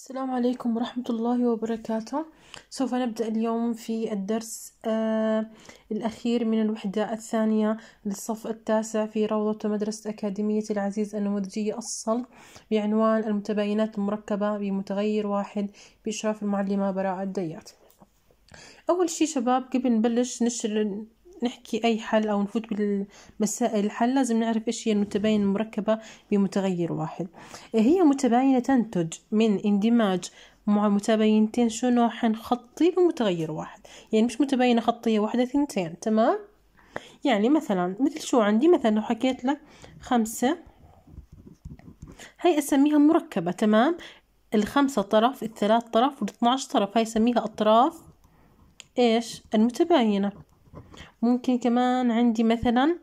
السلام عليكم ورحمة الله وبركاته سوف نبدأ اليوم في الدرس آه الأخير من الوحدة الثانية للصف التاسع في روضة مدرسة أكاديمية العزيز النموذجية الصل بعنوان المتباينات المركبة بمتغير واحد بإشراف المعلمة براء الديات أول شي شباب قبل نبلش نشر نحكي أي حل أو نفوت بالمسائل الحل لازم نعرف إيش هي المتباينة المركبة بمتغير واحد هي متباينة تنتج من اندماج مع متباينتين شنو حنخطي بمتغير واحد يعني مش متباينة خطية واحدة ثنتين تمام يعني مثلا مثل شو عندي مثلا لو حكيت لك خمسة هي أسميها مركبة تمام الخمسة طرف الثلاث طرف والاثنى عشر طرف هاي أسميها أطراف إيش المتباينة ممكن كمان عندي مثلا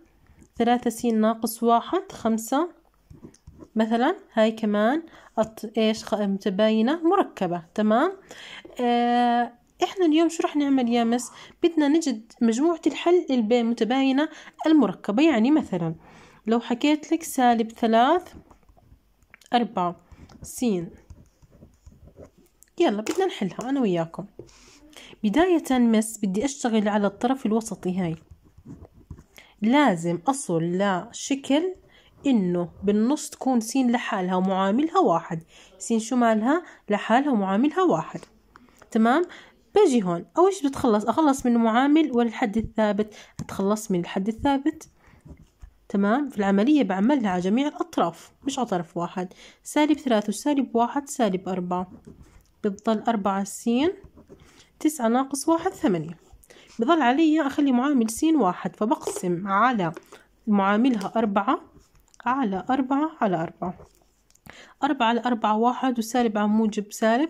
ثلاثة س ناقص واحد خمسة مثلا هاي كمان أط... ايش متباينة مركبة تمام آه احنا اليوم شو رح نعمل يا مس بدنا نجد مجموعة الحل البين متباينة المركبة يعني مثلا لو حكيت لك سالب ثلاث أربعة سين يلا بدنا نحلها أنا وياكم بداية مس بدي أشتغل على الطرف الوسطي هاي لازم أصل لشكل إنه بالنص تكون س لحالها ومعاملها واحد س شو مالها لحالها ومعاملها واحد تمام بجي هون أول شي بتخلص أخلص من المعامل والحد الثابت أتخلص من الحد الثابت تمام في العملية بعملها على جميع الأطراف مش على طرف واحد سالب ثلاثة وسالب واحد سالب أربعة بتضل أربعة سين تسعة ناقص واحد ثمانية بظل علي أخلي معامل س واحد فبقسم على معاملها أربعة على أربعة على أربعة أربعة على أربعة واحد وسالب عن موجب سالب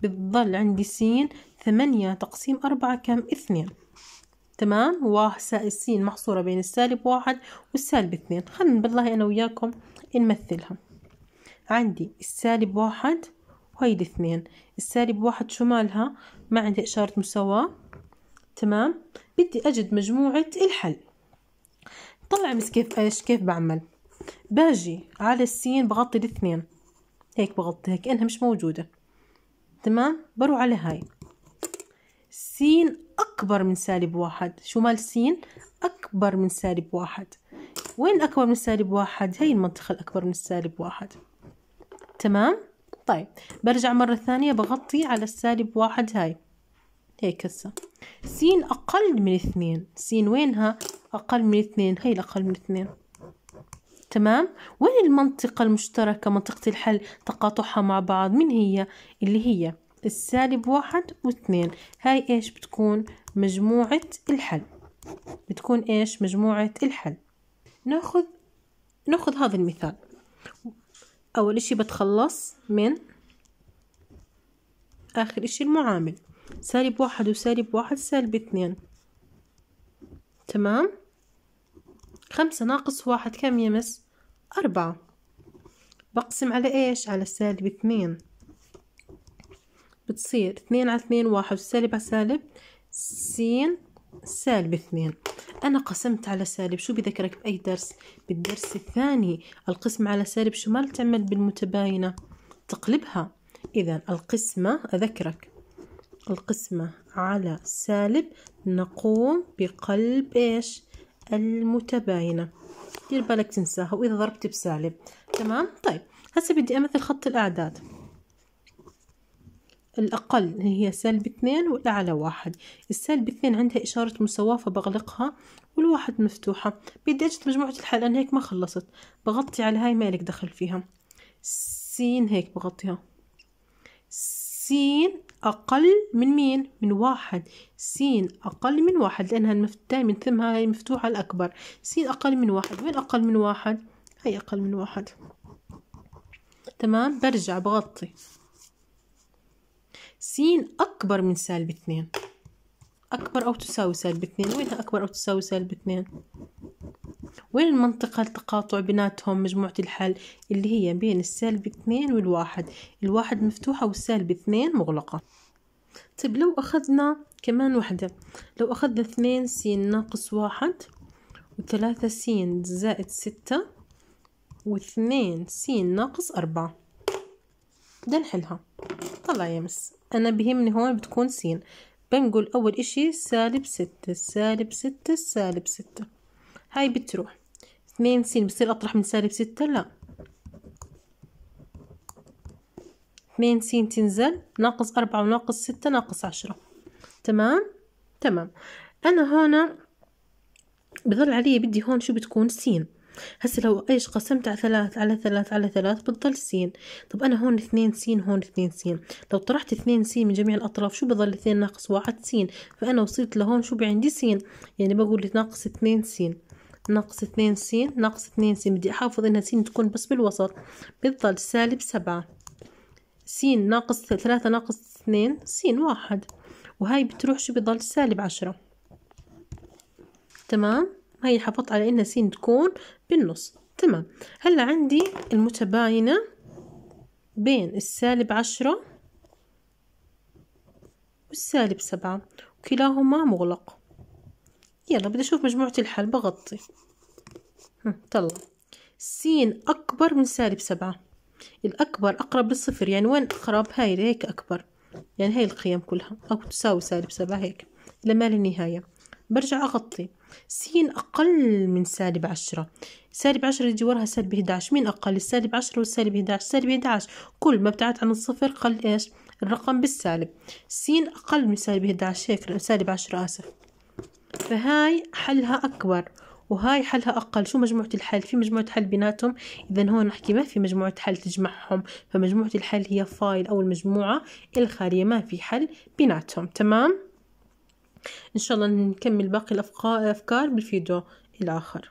بتظل عندي س ثمانية تقسيم أربعة كم اثنين تمام واحد سائس س محصورة بين السالب واحد والسالب اثنين خلنا بالله أنا وياكم نمثلها عندي السالب واحد وهي الاثنين السالب واحد شو مالها ما عندي إشارة مساواة تمام بدي أجد مجموعة الحل طلع مس كيف إيش كيف بعمل باجي على السين بغطي الاثنين هيك بغطي هيك إنها مش موجودة تمام بروح على هاي سين أكبر من سالب واحد شو مال سين أكبر من سالب واحد وين أكبر من سالب واحد هي المنطقة الأكبر من سالب واحد تمام طيب برجع مرة ثانية بغطي على السالب واحد هاي هيك هسا سين أقل من اثنين سين وينها أقل من اثنين هي الأقل من اثنين تمام وين المنطقة المشتركة منطقة الحل تقاطعها مع بعض من هي اللي هي السالب واحد واثنين هاي ايش بتكون مجموعة الحل بتكون ايش مجموعة الحل ناخذ ناخذ هذا المثال أول إشي بتخلص من آخر إشي المعامل سالب واحد وسالب واحد سالب اثنين تمام خمسة ناقص واحد كم يمس أربعة بقسم على إيش على سالب اثنين بتصير اثنين على اثنين واحد وسالب على سالب سين سالب اثنين أنا قسمت على سالب شو بذكرك بأي درس بالدرس الثاني القسم على سالب شو ما تعمل بالمتباينة تقلبها إذا القسمة أذكرك القسمة على سالب نقوم بقلب إيش المتباينة دير بالك تنساها وإذا ضربت بسالب تمام طيب هسه بدي أمثل خط الأعداد الأقل هي سالب اثنين والأعلى واحد السالب اثنين عندها إشارة مساواة فبغلقها والواحد مفتوحة بدي أجد مجموعة الحل أنا هيك ما خلصت بغطي على هاي ما إلك دخل فيها سين هيك بغطيها سين أقل من مين؟ من واحد سين أقل من واحد لأنها دائما ثمها هاي مفتوحة الأكبر سين أقل من واحد وين أقل من واحد؟ هي أقل من واحد تمام برجع بغطي س أكبر من سالب اثنين أكبر أو تساوي سالب اثنين وينها أكبر أو تساوي سالب اثنين وين المنطقة التقاطع بيناتهم مجموعة الحل اللي هي بين السالب اثنين والواحد الواحد مفتوحة والسالب اثنين مغلقة طيب لو أخذنا كمان وحدة لو أخذنا اثنين س ناقص واحد وثلاثة س زائد ستة واثنين س ناقص أربعة بدنا نحلها طلع يا مس أنا بهمني هون بتكون سين بنقول أول إشي سالب ستة سالب ستة سالب ستة هاي بتروح اثنين سين بصير أطرح من سالب ستة لا اثنين سين تنزل ناقص أربعة وناقص ستة ناقص عشرة تمام تمام أنا هون بظل علي بدي هون شو بتكون سين هسه لو ايش قسمت على ثلاث على ثلاث على ثلاث بتضل سين طب انا هون اثنين سين هون اثنين سين لو طرحت اثنين سين من جميع الاطراف شو بضل اثنين ناقص واحد سين فانا وصلت لهون شو بعندي سين يعني بقول ناقص اثنين سين ناقص اثنين سين ناقص اثنين سين بدي احافظ انها سين تكون بس بالوسط بتضل سالب سبعة سين ناقص ثلاثة ناقص اثنين سين واحد وهاي بتروح شو بضل سالب عشرة تمام هاي حافظت على إنها سين تكون بالنص تمام هلا عندي المتباينة بين السالب عشرة والسالب سبعة وكلاهما مغلق يلا بدي أشوف مجموعة الحل بغطي طلع س أكبر من سالب سبعة الأكبر أقرب للصفر يعني وين أقرب هاي هيك أكبر يعني هاي القيم كلها أو تساوي سالب سبعة هيك لما للنهاية برجع أغطي سين أقل من سالب عشرة سالب عشرة اللي وراها سالب 11 مين أقل السالب عشرة والسالب 11 سالب 11 كل ما ابتعدت عن الصفر قل إيش الرقم بالسالب سين أقل من سالب 11 هيك سالب عشرة آسف فهاي حلها أكبر وهاي حلها أقل شو مجموعة الحل في مجموعة حل بيناتهم إذا هون نحكي ما في مجموعة حل تجمعهم فمجموعة الحل هي فايل أو المجموعة الخالية ما في حل بيناتهم تمام إن شاء الله نكمل باقي الأفكار بالفيديو الآخر